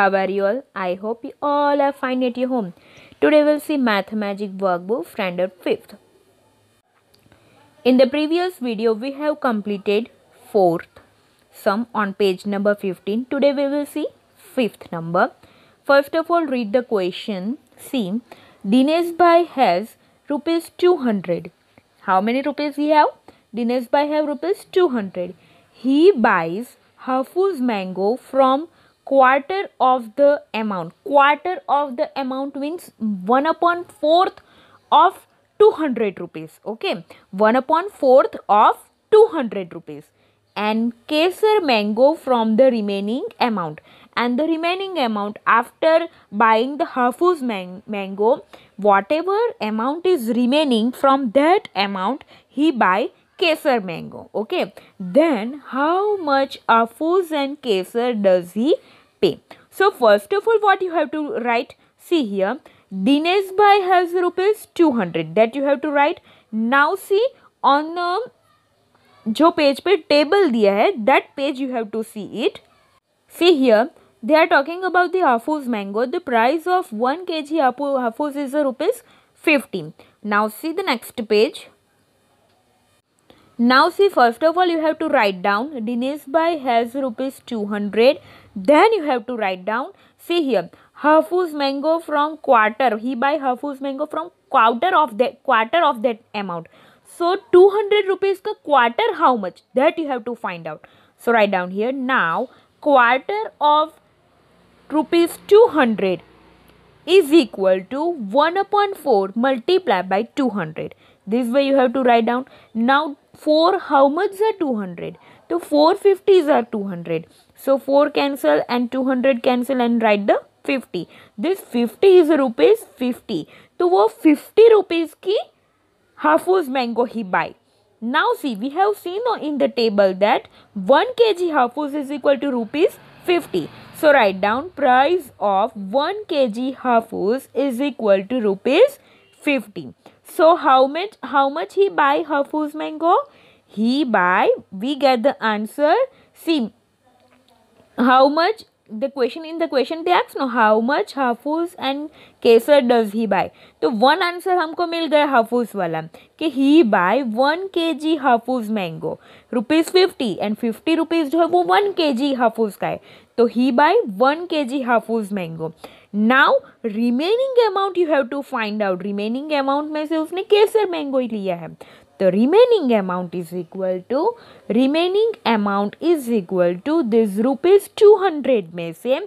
how are you all? I hope you all are fine at your home. Today we'll see Math Magic Workbook Standard 5th. In the previous video we have completed 4th sum on page number 15. Today we will see 5th number. First of all read the question. See Dinesh Bhai has rupees 200. How many rupees he have? Dinesh Bhai have rupees 200. He buys Hafu's mango from quarter of the amount. Quarter of the amount means 1 upon fourth of 200 rupees. Okay. 1 upon fourth of 200 rupees. And Kesar mango from the remaining amount. And the remaining amount after buying the Hafuz man mango, whatever amount is remaining from that amount, he buy Kesar mango. Okay. Then how much Hafuz and Kesar does he pay. So first of all what you have to write see here Dinesh Bhai has rupees 200 that you have to write. Now see on the um, जो page पे table दिया है that page you have to see it. See here, they are talking about the hafuz mango the price of 1 kg hafuz is rupees 15 now see the next page now see first of all you have to write down dinesh bhai has rupees 200 then you have to write down, see here, hafu's mango from quarter. He buy hafu's mango from quarter of that quarter of that amount. So 200 rupees ka quarter how much? That you have to find out. So write down here now quarter of rupees 200 is equal to 1 upon 4 multiplied by 200. This way you have to write down. Now 4 how much are 200? So 450s are 200. So 4 cancel and 200 cancel and write the 50. This 50 is rupees 50. So, wo 50 rupees ki halfus mango he buy. Now see, we have seen in the table that 1 kg halfus is equal to rupees 50. So write down price of 1 kg halfus is equal to rupees 50. So how much how much he buy halfus mango? He buy we get the answer. See how much the question in the question they ask no how much hapus and kesar does he buy तो one answer हमको मिल गया हाफूज वाला कि ही buy one K G hapus mango rupees fifty and fifty rupees जो है वो one K G हाफूज का है तो ही buy one K G hapus mango now remaining amount you have to find out remaining amount में से उसने केसर मैंगो ही लिया है the remaining amount is equal to remaining amount is equal to this rupees 200 May say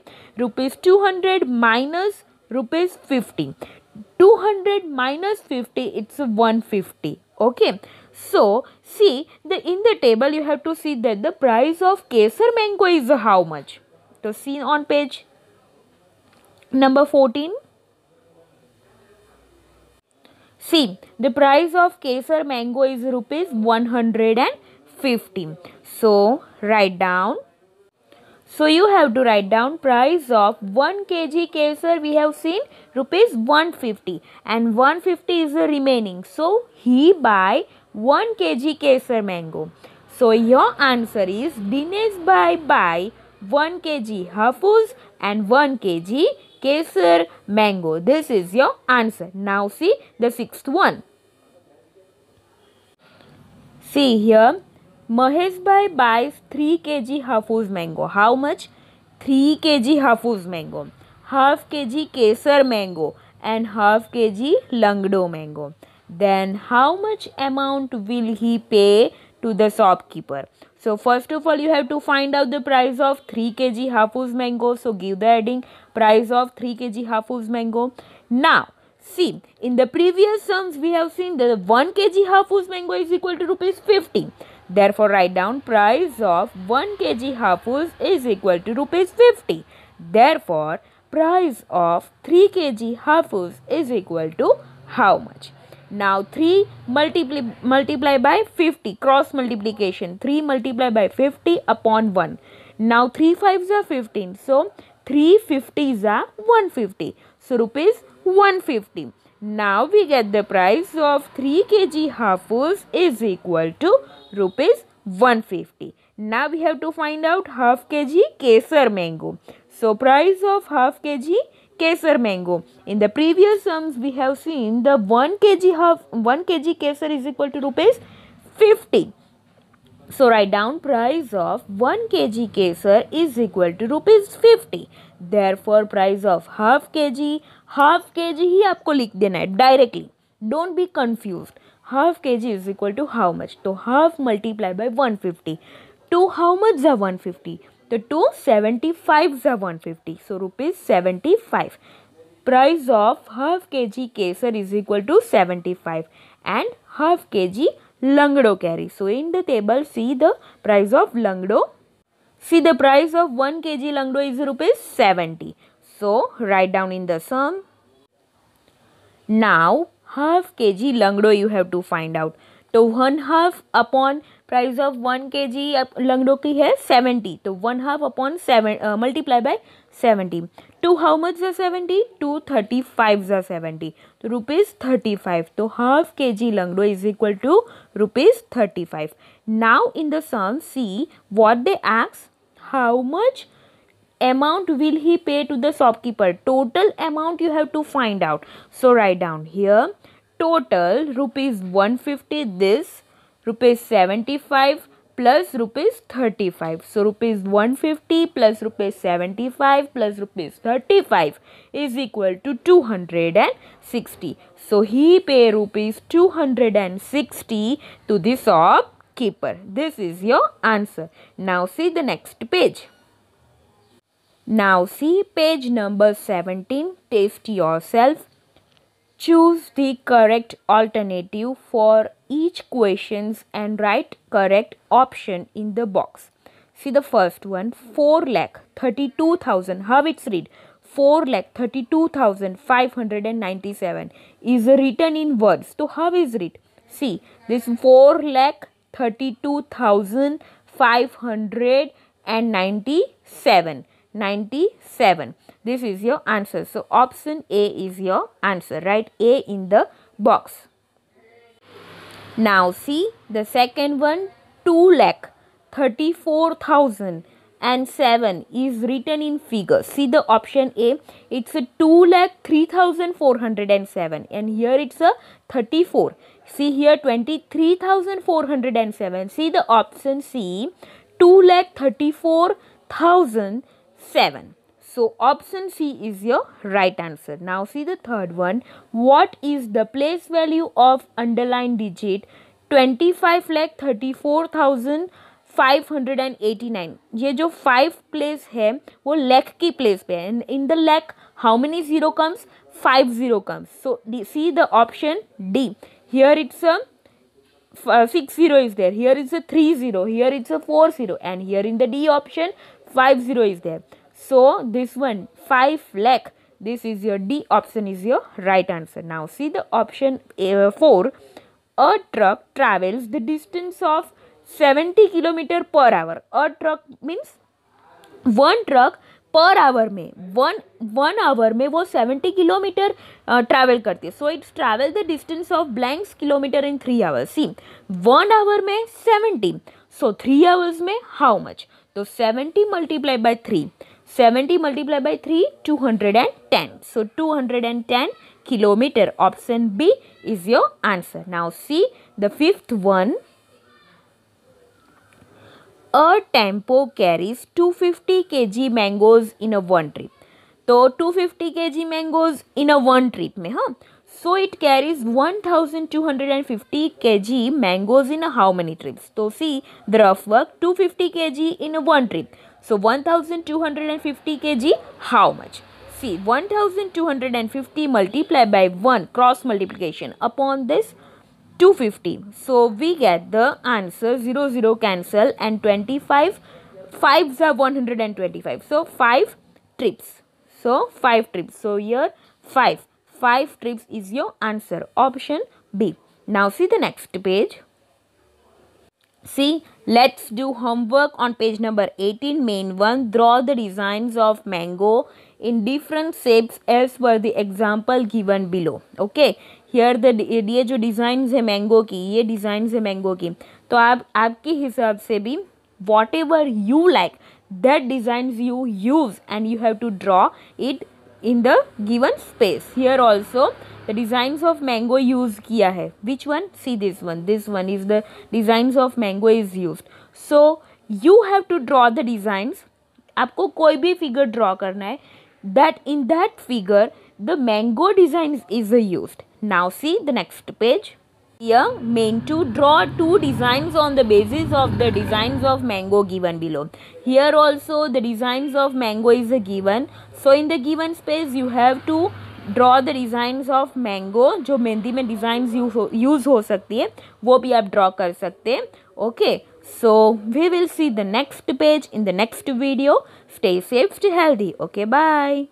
rupees 200 minus rupees 50 200 minus 50 it's 150 okay so see the in the table you have to see that the price of kesar mango is how much so see on page number 14 See, the price of Kesar mango is rupees 150. So, write down. So, you have to write down price of 1 kg Kesar we have seen rupees 150 and 150 is the remaining. So, he buy 1 kg Kesar mango. So, your answer is Dinesh buy buy one K G hapus and one K G kesar mango this is your answer now see the six one see here Mahesh bhai buys three K G hapus mango how much three K G hapus mango half K G kesar mango and half K G langdo mango then how much amount will he pay to the shopkeeper. So first of all you have to find out the price of 3 kg hafuz mango. So give the heading price of 3 kg hafuz mango. Now see in the previous sums we have seen that 1 kg hafuz mango is equal to rupees 50. Therefore write down price of 1 kg hafuz is equal to rupees 50. Therefore price of 3 kg hafuz is equal to how much? Now 3 multiply, multiply by 50 cross multiplication 3 multiply by 50 upon 1. Now 3 5s are 15. So 3 50s are 150. So rupees 150. Now we get the price of 3 kg half fulls is equal to rupees 150. Now we have to find out half kg kesar mango. So price of half kg Kesar mango. In the previous sums, we have seen the 1 kg of 1 kg Kesar is equal to rupees 50. So write down price of 1 kg Kesar is equal to rupees 50. Therefore price of half kg, half kg he, आपको लिख देना है directly. Don't be confused. Half kg is equal to how much? So half multiply by 150. To how much is 150? The two is 150. So rupees 75. Price of half kg kesar is equal to 75 and half kg langdo carry. So in the table see the price of langdo. See the price of 1 kg langdo is rupees 70. So write down in the sum. Now half kg langdo you have to find out. तो one half upon price of one K G लंगड़ों की है seventy तो one half upon seven multiply by seventy two how much ज़ा seventy two thirty five ज़ा seventy तो rupees thirty five तो half K G langdo is equal to rupees thirty five now in the sum see what they X how much amount will he pay to the shopkeeper total amount you have to find out so write down here total rupees 150 this rupees 75 plus rupees 35 so rupees 150 plus rupees 75 plus rupees 35 is equal to 260 so he pay rupees 260 to the shopkeeper this is your answer now see the next page now see page number 17 test yourself Choose the correct alternative for each questions and write correct option in the box. See the first one 4 lakh 32,000. How it's read? 4 lakh 32,597 is written in words. So how is it? See this 4 lakh 32,597. 97. 97. This is your answer. So option A is your answer. Write A in the box. Now see the second one 2 lakh 34,000 and 7 is written in figures. See the option A. It's a 2 lakh 3,407 and here it's a 34. See here 23,407. See the option C 2 lakh 34,007. So option C is your right answer. Now see the third one. What is the place value of underlined digit 25 lakh 34,000 589 ये जो five place है वो लैख की place पे the in how many zero comes? 5 zero comes. So, see the option D. Here it's here it's uh, six zero is there here is a three zero here it's a four zero and here in the d option five zero is there So this one 5 lakh. This is your D option is your right answer. Now see the option a 4. A truck travels the distance of 70 kilometer per hour. A truck means one truck per hour में one one hour में वो seventy kilometre travel करती है so it's travel the distance of blanks kilometre in three hours see one hour में seventy so three hours में how much तो seventy multiply by three seventy multiply by three two hundred and ten so two hundred and ten kilometre option B is your answer now see the fifth one a tempo carries to fifty K G mangoes in a one trip तो two fifty K G mangoes in a one trip में हाँ so it carries one thousand two hundred and fifty K G mangoes in how many trips तो see the rough work two fifty K G in one trip So 1250 kg, how much? See 1250 multiplied by 1 cross multiplication upon this 250. So we get the answer 0 0 cancel and 25 5s are 125. So 5 trips. So 5 trips. So here 5. 5 trips is your answer. Option B. Now see the next page. See, let's do homework on page number 18, main 1. Draw the designs of mango in different shapes as per the example given below. Okay, here the ये जो designs है mango की ये designs है mango की तो आप आपके हिसाब से भी whatever you like that designs you use and you have to draw it in the given space here also the designs of mango use kiya hai which one see this one this one is the designs of mango is used so you have to draw the designs आपको कोई भी figure draw करना है that in that figure the mango design is used now see the next page Here meant to draw two designs on the basis of the designs of mango given below. Here also the designs of mango is a given. So in the given space you have to draw the designs of mango जो मेहंदी में designs use ho sakti hai wo bhi aap draw kar sakte हैं okay so we will see the next page in the next video stay safe stay healthy okay bye